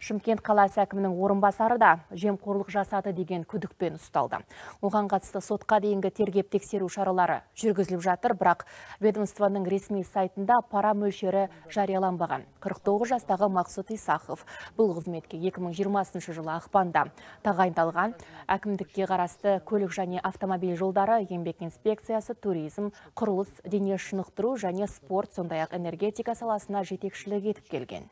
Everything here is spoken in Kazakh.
Шымкент қаласы әкімінің орынбасары да жемқорлық жасады деген күдікпен ұсталды. Оған қатысты сотқа дейінгі тергеп тексеру шаралары жүргізіліп жатыр, бірақ ведомствоның ресми сайтында пара мөлшері жарияланбаған. 49 жастағы Мақсұт исахов бұл қызметке 2020 жылы ақпанда тағайындалған әкімдікке қарасты көлік және автомобиль жолдары, еңбек инспекциясы, туризм, құрылыс, дене шынықтыру және спорт, сондай-ақ энергетика саласына жетекшілік етіп келген.